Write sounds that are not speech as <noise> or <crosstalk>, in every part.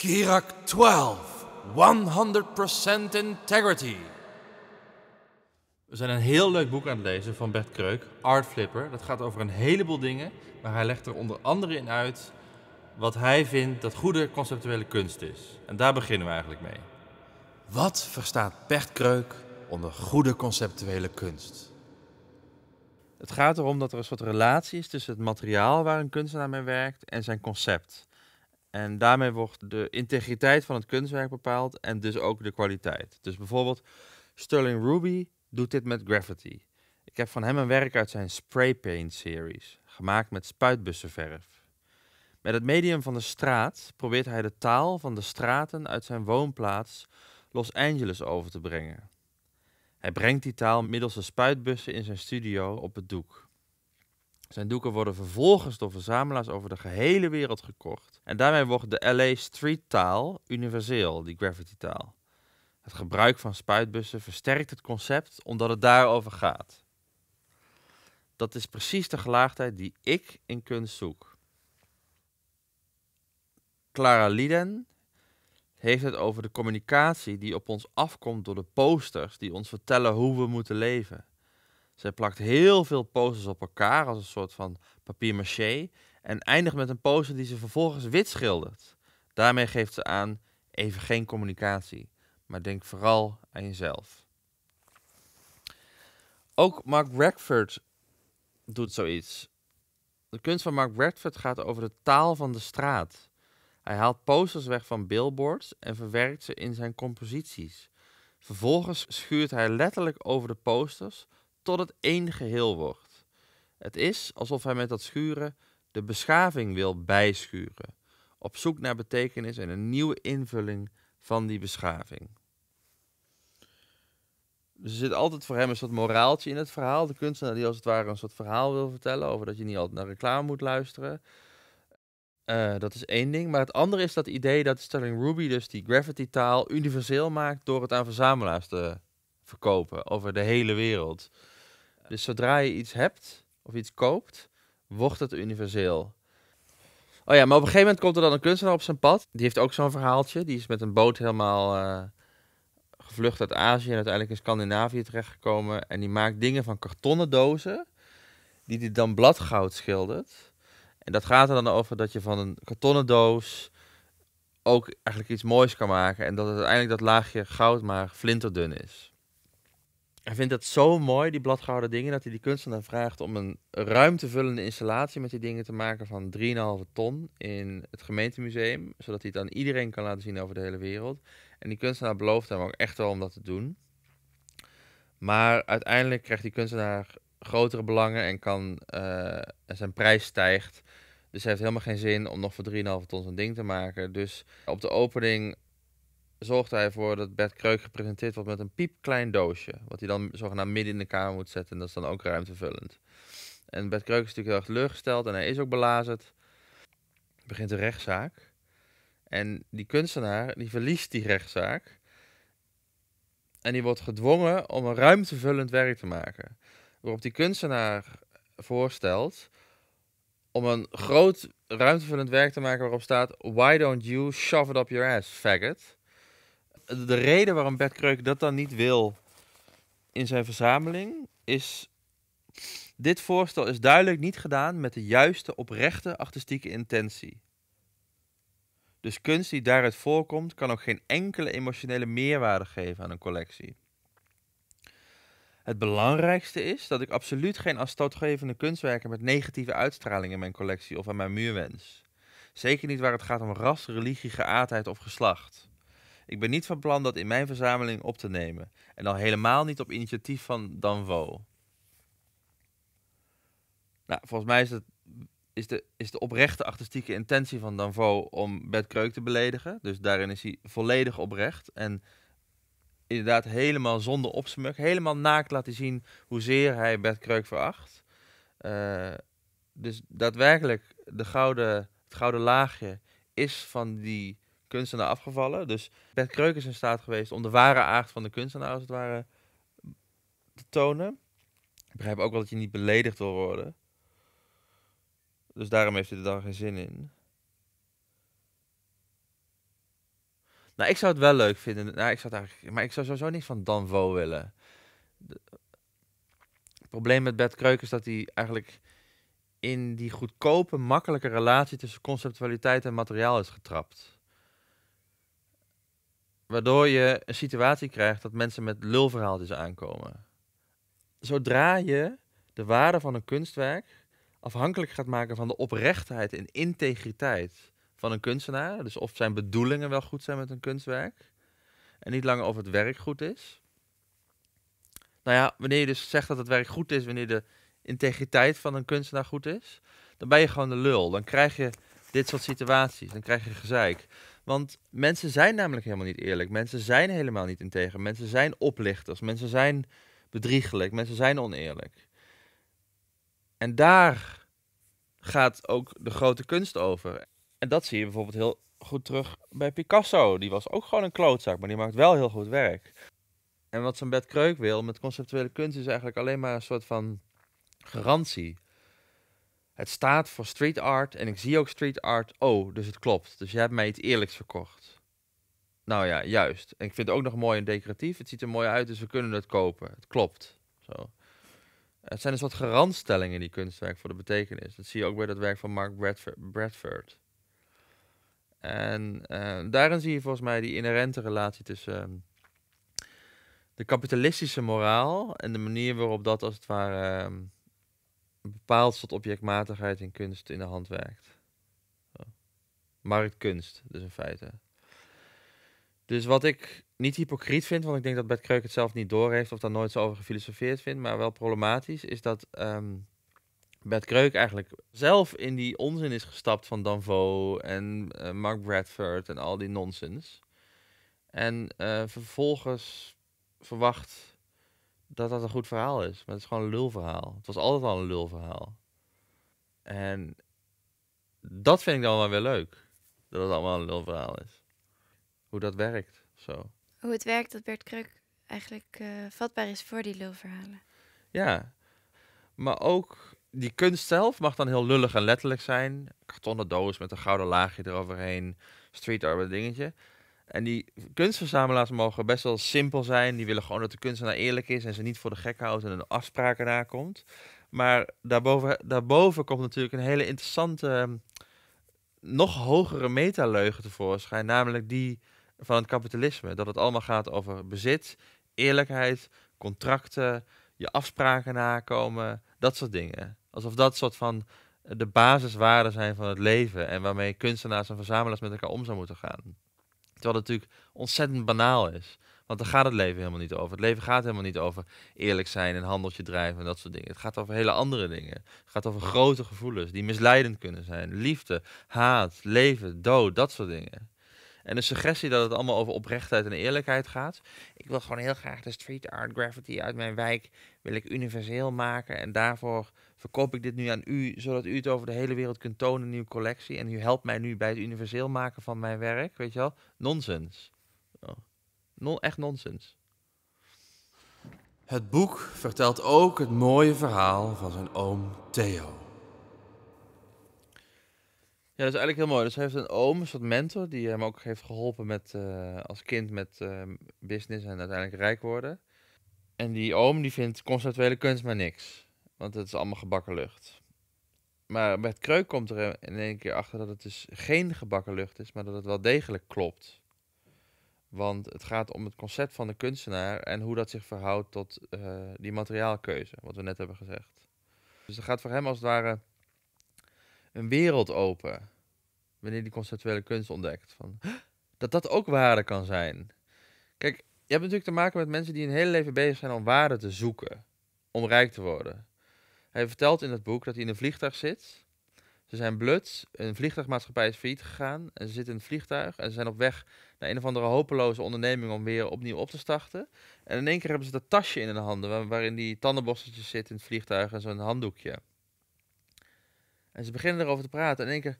Kirak 12, 100% Integrity. We zijn een heel leuk boek aan het lezen van Bert Kreuk, Art Flipper. Dat gaat over een heleboel dingen, maar hij legt er onder andere in uit wat hij vindt dat goede conceptuele kunst is. En daar beginnen we eigenlijk mee. Wat verstaat Bert Kreuk onder goede conceptuele kunst? Het gaat erom dat er een soort relatie is tussen het materiaal waar een kunstenaar mee werkt en zijn concept. En daarmee wordt de integriteit van het kunstwerk bepaald en dus ook de kwaliteit. Dus bijvoorbeeld Sterling Ruby doet dit met graffiti. Ik heb van hem een werk uit zijn spray paint series, gemaakt met spuitbussenverf. Met het medium van de straat probeert hij de taal van de straten uit zijn woonplaats Los Angeles over te brengen. Hij brengt die taal middels de spuitbussen in zijn studio op het doek. Zijn doeken worden vervolgens door verzamelaars over de gehele wereld gekocht. En daarmee wordt de LA Street taal universeel, die graffiti taal. Het gebruik van spuitbussen versterkt het concept omdat het daarover gaat. Dat is precies de gelaagdheid die ik in kunst zoek. Clara Lieden heeft het over de communicatie die op ons afkomt door de posters die ons vertellen hoe we moeten leven. Zij plakt heel veel posters op elkaar als een soort van papier maché en eindigt met een poster die ze vervolgens wit schildert. Daarmee geeft ze aan even geen communicatie, maar denk vooral aan jezelf. Ook Mark Bradford doet zoiets. De kunst van Mark Bradford gaat over de taal van de straat. Hij haalt posters weg van billboards en verwerkt ze in zijn composities. Vervolgens schuurt hij letterlijk over de posters tot het één geheel wordt. Het is alsof hij met dat schuren de beschaving wil bijschuren, op zoek naar betekenis en een nieuwe invulling van die beschaving. Dus er zit altijd voor hem een soort moraaltje in het verhaal. De kunstenaar die als het ware een soort verhaal wil vertellen over dat je niet altijd naar reclame moet luisteren. Eh, dat is één ding. Maar het andere is dat idee dat Sterling Ruby dus die gravity taal universeel maakt door het aan verzamelaars te verkopen over de hele wereld. Dus zodra je iets hebt of iets koopt, wordt het universeel. Oh ja, maar op een gegeven moment komt er dan een kunstenaar op zijn pad. Die heeft ook zo'n verhaaltje. Die is met een boot helemaal eh, gevlucht uit Azië en uiteindelijk in Scandinavië terechtgekomen. En die maakt dingen van kartonnen dozen, die hij dan bladgoud schildert. En dat gaat er dan over dat je van een kartonnen doos ook eigenlijk iets moois kan maken. En dat uiteindelijk dat laagje goud maar flinterdun is hij vindt het zo mooi, die bladgouden dingen, dat hij die kunstenaar vraagt om een ruimtevullende installatie met die dingen te maken van 3,5 ton in het gemeentemuseum. Zodat hij het aan iedereen kan laten zien over de hele wereld. En die kunstenaar belooft hem ook echt wel om dat te doen. Maar uiteindelijk krijgt die kunstenaar grotere belangen en kan, uh, zijn prijs stijgt. Dus hij heeft helemaal geen zin om nog voor 3,5 ton zo'n ding te maken. Dus op de opening zorgt hij ervoor dat Bert Kreuk gepresenteerd wordt met een piepklein doosje. Wat hij dan zogenaamd midden in de kamer moet zetten. En dat is dan ook ruimtevullend. En Bert Kreuk is natuurlijk heel erg teleurgesteld en hij is ook belazerd. Begint een rechtszaak. En die kunstenaar die verliest die rechtszaak. En die wordt gedwongen om een ruimtevullend werk te maken. Waarop die kunstenaar voorstelt om een groot ruimtevullend werk te maken waarop staat: Why don't you shove it up your ass, faggot? de reden waarom Bert Kreuk dat dan niet wil in zijn verzameling is. Dit voorstel is duidelijk niet gedaan met de juiste, oprechte artistieke intentie. Dus kunst die daaruit voorkomt, kan ook geen enkele emotionele meerwaarde geven aan een collectie. Het belangrijkste is dat ik absoluut geen afstootgevende kunstwerken met negatieve uitstraling in mijn collectie of aan mijn muur wens. Zeker niet waar het gaat om ras, religie, geaardheid of geslacht. Ik ben niet van plan dat in mijn verzameling op te nemen. En al helemaal niet op initiatief van Danvo. Nou, volgens mij is, het, is, de, is de oprechte artistieke intentie van Danvo om Bert Kreuk te beledigen. Dus daarin is hij volledig oprecht. En inderdaad helemaal zonder opsmuk, helemaal naakt laten zien hoezeer hij Bert Kreuk veracht. Eh, dus daadwerkelijk de gouden, het gouden laagje is van die kunstenaar afgevallen. Dus Bert Kreuk is in staat geweest om de ware aard van de kunstenaar als het ware te tonen. Ik begrijp ook wel dat je niet beledigd wil worden. Dus daarom heeft hij er dan geen zin in. Nou, ik zou het wel leuk vinden. Nou, ik zou eigenlijk, maar ik zou sowieso niet van Danvo willen. het probleem met Bert Kreuk is dat hij eigenlijk in die goedkope, makkelijke relatie tussen conceptualiteit en materiaal is getrapt. Waardoor je een situatie krijgt dat mensen met lulverhaaltjes aankomen. Zodra je de waarde van een kunstwerk afhankelijk gaat maken van de oprechtheid en integriteit van een kunstenaar, dus of zijn bedoelingen wel goed zijn met een kunstwerk, en niet langer of het werk goed is. Nou ja, wanneer je dus zegt dat het werk goed is, wanneer de integriteit van een kunstenaar goed is, dan ben je gewoon de lul. Dan krijg je dit soort situaties, dan krijg je gezeik. Want mensen zijn namelijk helemaal niet eerlijk. Mensen zijn helemaal niet integer. Mensen zijn oplichters. Mensen zijn bedriegelijk. Mensen zijn oneerlijk. En daar gaat ook de grote kunst over. En dat zie je bijvoorbeeld heel goed terug bij Picasso. Die was ook gewoon een klootzak, maar die maakt wel heel goed werk. En wat zo'n Bert Kreuk wil met conceptuele kunst is eigenlijk alleen maar een soort van garantie het staat voor street art en ik zie ook street art. Oh, dus het klopt. Dus je hebt mij iets eerlijks verkocht. Nou ja, juist. En ik vind het ook nog mooi en decoratief. Het ziet er mooi uit, dus we kunnen het kopen. Het klopt. Zo. Het zijn dus wat garantstellingen, die kunstwerk, voor de betekenis. Dat zie je ook bij dat werk van Mark Bradford. En eh, daarin zie je volgens mij die inherente relatie tussen ehm, de kapitalistische moraal en de manier waarop dat als het ware... Ehm, een bepaald soort objectmatigheid in kunst in de hand werkt. Oh. Marktkunst, dus in feite. Dus wat ik niet hypocriet vind, want ik denk dat Bert Kreuk het zelf niet doorheeft of daar nooit zo over gefilosofeerd vindt, maar wel problematisch, is dat um, Bert Kreuk eigenlijk zelf in die onzin is gestapt van Danvo en eh, Mark Bradford en al die nonsens. En eh, vervolgens verwacht dat dat een goed verhaal is. Maar het is gewoon een lulverhaal. Het was altijd al een lulverhaal. En dat vind ik dan wel weer leuk. Dat het allemaal een lulverhaal is. Hoe dat werkt, zo. Hoe het werkt dat Bert Kruk eigenlijk eh, vatbaar is voor die lulverhalen. Ja. Maar ook die kunst zelf mag dan heel lullig en letterlijk zijn. Kartonnen doos met een gouden laagje eroverheen. Street art dingetje. En die kunstverzamelaars mogen best wel simpel zijn. Die willen gewoon dat de kunstenaar eerlijk is en ze niet voor de gek houdt en een afspraken nakomt. Maar daarboven, daarboven komt natuurlijk een hele interessante, ehm, nog hogere metaleugen tevoorschijn. Namelijk die van het kapitalisme. Dat het allemaal gaat over bezit, eerlijkheid, contracten, je afspraken nakomen, dat soort dingen. Alsof dat soort van de basiswaarden zijn van het leven en waarmee kunstenaars en verzamelaars met elkaar om zou moeten gaan. Terwijl het natuurlijk ontzettend banaal is. Want daar gaat het leven helemaal niet over. Het leven gaat helemaal niet over eerlijk zijn en handeltje drijven en dat soort dingen. Het gaat over hele andere dingen. Het gaat over grote gevoelens die misleidend kunnen zijn. Liefde, haat, leven, dood, dat soort dingen. En de suggestie dat het allemaal over oprechtheid en eerlijkheid gaat. Ik wil gewoon heel graag de street art graffiti uit mijn wijk wil ik universeel maken. En daarvoor verkoop ik dit nu aan u, zodat u het over de hele wereld kunt tonen in uw collectie. En u helpt mij nu bij het universeel maken van mijn werk, weet je wel. Nonsens. Oh. echt nonsens. Het boek vertelt ook het mooie verhaal van zijn oom Theo. Ja, dat is eigenlijk heel mooi. Dus hij heeft een oom, een soort mentor, die hem ook heeft geholpen met, eh, als kind met eh, business en uiteindelijk rijk worden. En die oom die vindt conceptuele kunst maar niks. Want het is allemaal gebakken lucht. Maar met kreuk komt er in één keer achter dat het dus geen gebakken lucht is, maar dat het wel degelijk klopt. Want het gaat om het concept van de kunstenaar en hoe dat zich verhoudt tot eh, die materiaalkeuze, wat we net hebben gezegd. Dus er gaat voor hem als het ware een wereld open. Wanneer die conceptuele kunst ontdekt. Van, dat dat ook waarde kan zijn. Kijk, je hebt natuurlijk te maken met mensen die hun hele leven bezig zijn om waarde te zoeken. Om rijk te worden. Hij vertelt in het boek dat hij in een vliegtuig zit. Ze zijn blut, een vliegtuigmaatschappij is failliet gegaan. En ze zitten in het vliegtuig en ze zijn op weg naar een of andere hopeloze onderneming om weer opnieuw op te starten. En in één keer hebben ze dat tasje in hun handen, waarin die tandenborsteltjes zitten in het vliegtuig en zo'n handdoekje. En ze beginnen erover te praten en in één keer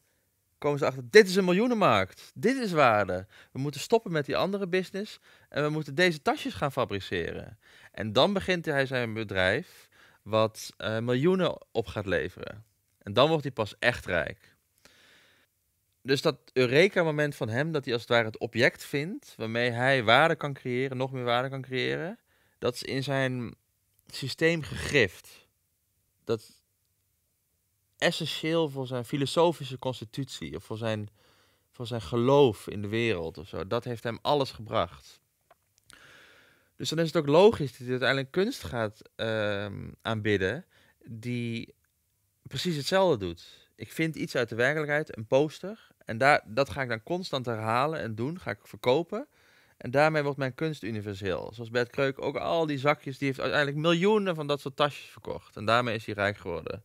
komen ze achter, dit is een miljoenenmarkt. Dit is waarde. We moeten stoppen met die andere business en we moeten deze tasjes gaan fabriceren. En dan begint hij zijn bedrijf wat eh, miljoenen op gaat leveren. En dan wordt hij pas echt rijk. Dus dat Eureka-moment van hem, dat hij als het ware het object vindt waarmee hij waarde kan creëren, nog meer waarde kan creëren, dat is in zijn systeem gegrift. Dat is essentieel voor zijn filosofische constitutie of voor zijn, voor zijn geloof in de wereld of zo. Dat heeft hem alles gebracht. Dus dan is het ook logisch dat hij uiteindelijk kunst gaat uh, aanbidden die precies hetzelfde doet. Ik vind iets uit de werkelijkheid, een poster, en daar, dat ga ik dan constant herhalen en doen, ga ik verkopen. En daarmee wordt mijn kunst universeel. Zoals Bert Kreuk ook al die zakjes, die heeft uiteindelijk miljoenen van dat soort tasjes verkocht. En daarmee is hij rijk geworden.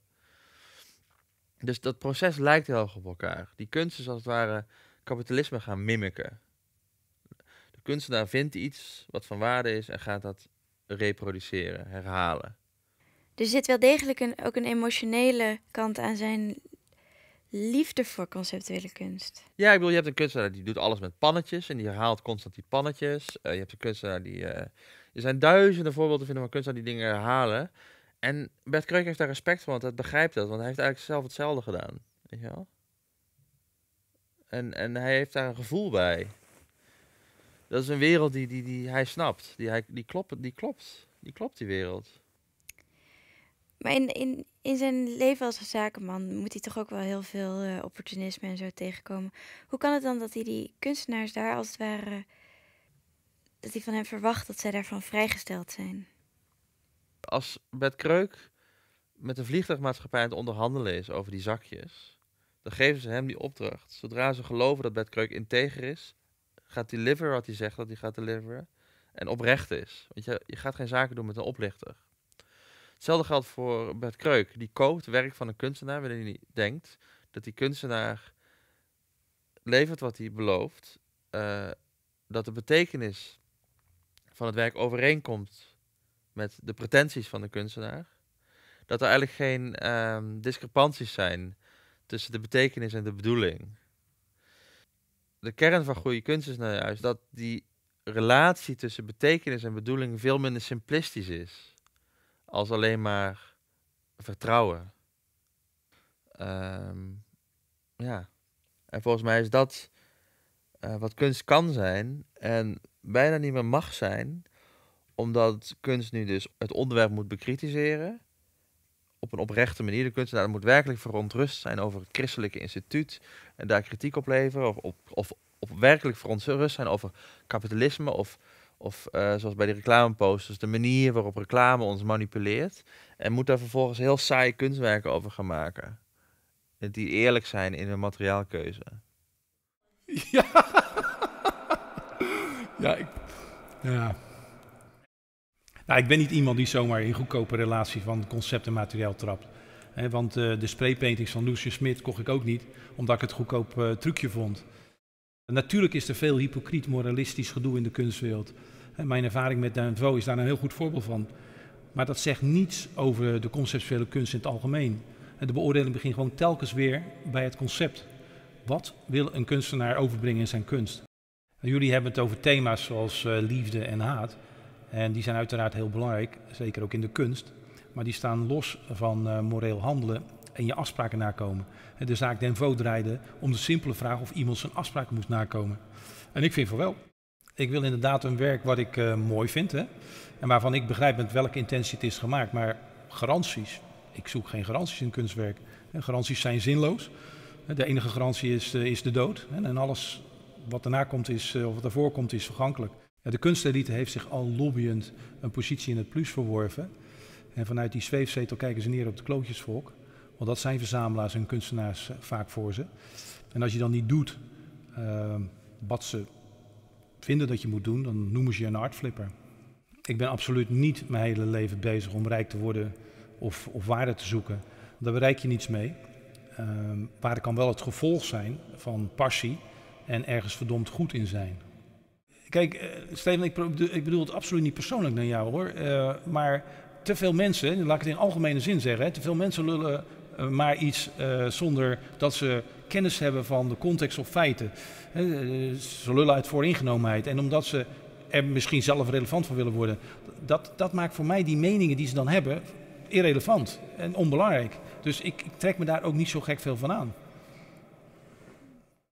Dus dat proces lijkt heel erg op elkaar. Die kunst is als het ware kapitalisme gaan mimiken kunstenaar vindt iets wat van waarde is en gaat dat reproduceren, herhalen. Er zit wel degelijk een, ook een emotionele kant aan zijn liefde voor conceptuele kunst. Ja, ik bedoel, je hebt een kunstenaar die doet alles met pannetjes en die herhaalt constant die pannetjes. Eh, je hebt een kunstenaar die. Eh, er zijn duizenden voorbeelden vinden van kunstenaars die dingen herhalen. En Bert Kreuk heeft daar respect voor, want hij begrijpt dat, want hij heeft eigenlijk zelf hetzelfde gedaan. Weet je wel? En, en hij heeft daar een gevoel bij. Dat is een wereld die, die, die hij snapt. Die, hij, die, klopt, die klopt. Die klopt, die wereld. Maar in, in, in zijn leven als zakenman moet hij toch ook wel heel veel eh, opportunisme en zo tegenkomen. Hoe kan het dan dat hij die kunstenaars daar als het ware. dat hij van hen verwacht dat zij daarvan vrijgesteld zijn? Als Bert Kreuk met de vliegtuigmaatschappij aan het onderhandelen is over die zakjes, dan geven ze hem die opdracht. Zodra ze geloven dat Bert Kreuk integer is, gaat deliveren wat hij zegt dat hij gaat deliveren. En oprecht is. Want je, je gaat geen zaken doen met een oplichter. Hetzelfde geldt voor Bert Kreuk. Die koopt werk van een kunstenaar wanneer hij denkt dat die kunstenaar levert wat hij belooft. Eh, dat de betekenis van het werk overeenkomt met de pretenties van de kunstenaar. Dat er eigenlijk geen ehm, discrepanties zijn tussen de betekenis en de bedoeling de kern van goede kunst is nou juist dat die relatie tussen betekenis en bedoeling veel minder simplistisch is. Als alleen maar vertrouwen. Ehm, ja. En volgens mij is dat eh, wat kunst kan zijn en bijna niet meer mag zijn, omdat kunst nu dus het onderwerp moet bekritiseren op een oprechte manier. De kunstenaar moet werkelijk verontrust zijn over het christelijke instituut en daar kritiek op leveren. Of, op, of, of werkelijk verontrust zijn over kapitalisme of, of eh, zoals bij die reclameposters, de manier waarop reclame ons manipuleert. En moet daar vervolgens heel saaie kunstwerken over gaan maken. Die eerlijk zijn in hun materiaalkeuze. Ja, <laughs> ja, ik, ja. Nou, ik ben niet iemand die zomaar in goedkope relatie van concept en materiaal trapt. want eh, de spraypaintings van Lucius Smit kocht ik ook niet, omdat ik het goedkoop eh, trucje vond. Natuurlijk is er veel hypocriet, moralistisch gedoe in de kunstwereld. mijn ervaring met Duinvo is daar een heel goed voorbeeld van. Maar dat zegt niets over de conceptuele kunst in het algemeen. de beoordeling begint gewoon telkens weer bij het concept. Wat wil een kunstenaar overbrengen in zijn kunst? jullie hebben het over thema's zoals eh, liefde en haat. En die zijn uiteraard heel belangrijk, zeker ook in de kunst. Maar die staan los van eh, moreel handelen en je afspraken nakomen. De zaak Den Voot draaide om de simpele vraag of iemand zijn afspraak moest nakomen. En ik vind van wel. Ik wil inderdaad een werk wat ik eh, mooi vind hè? en waarvan ik begrijp met welke intentie het is gemaakt. Maar garanties, ik zoek geen garanties in kunstwerk. Garanties zijn zinloos. De enige garantie is, eh, is de dood. En alles wat daarna komt is, of wat daarvoor komt is vergankelijk de kunstelite heeft zich al lobbyend een positie in het plus verworven. En vanuit die zweefzetel kijken ze neer op het klootjesvolk. Want dat zijn verzamelaars en kunstenaars eh, vaak voor ze. En als je dan niet doet ehm, wat ze vinden dat je moet doen, dan noemen ze je een artflipper. Ik ben absoluut niet mijn hele leven bezig om rijk te worden of, of waarde te zoeken. Daar bereik je niets mee. Uh, ehm, waarde kan wel het gevolg zijn van passie en ergens verdomd goed in zijn. Kijk, eh, Steven, ik, ik, bedoel het absoluut niet persoonlijk naar jou hoor. Eh, maar te veel mensen, laat ik het in algemene zin zeggen, hè, te veel mensen lullen eh, maar iets zonder dat ze kennis hebben van de context of feiten. ze lullen uit vooringenomenheid. En omdat ze er misschien zelf relevant voor willen worden, dat, dat maakt voor mij die meningen die ze dan hebben irrelevant en onbelangrijk. Dus ik, ik trek me daar ook niet zo gek veel van aan.